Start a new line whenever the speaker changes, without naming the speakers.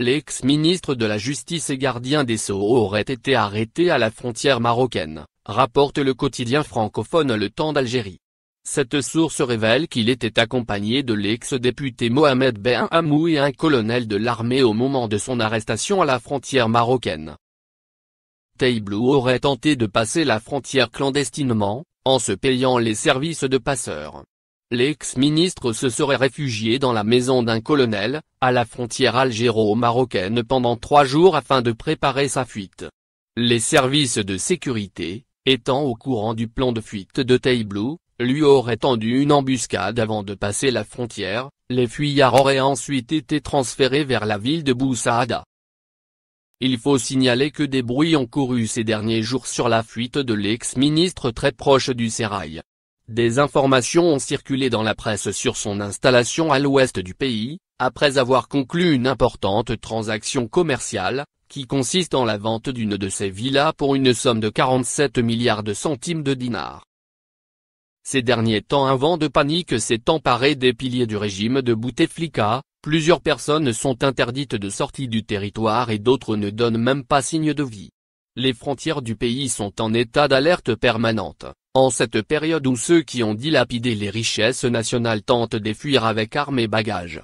l'ex-ministre de la Justice et gardien des Sceaux aurait été arrêté à la frontière marocaine, rapporte le quotidien francophone Le Temps d'Algérie. Cette source révèle qu'il était accompagné de l'ex-député Mohamed Ben Hamou et un colonel de l'armée au moment de son arrestation à la frontière marocaine. Teiblou aurait tenté de passer la frontière clandestinement, en se payant les services de passeurs, L'ex-ministre se serait réfugié dans la maison d'un colonel, à la frontière algéro-marocaine pendant trois jours afin de préparer sa fuite. Les services de sécurité, étant au courant du plan de fuite de Taïblou, lui auraient tendu une embuscade avant de passer la frontière, les fuyards auraient ensuite été transférés vers la ville de Boussaada. Il faut signaler que des bruits ont couru ces derniers jours sur la fuite de l'ex-ministre très proche du Sérail, des informations ont circulé dans la presse sur son installation à l'ouest du pays, après avoir conclu une importante transaction commerciale, qui consiste en la vente d'une de ses villas pour une somme de 47 milliards de centimes de dinars. Ces derniers temps un vent de panique s'est emparé des piliers du régime de Bouteflika, plusieurs personnes sont interdites de sortie du territoire et d'autres ne donnent même pas signe de vie. Les frontières du pays sont en état d'alerte permanente, en cette période où ceux qui ont dilapidé les richesses nationales tentent de fuir avec armes et bagages.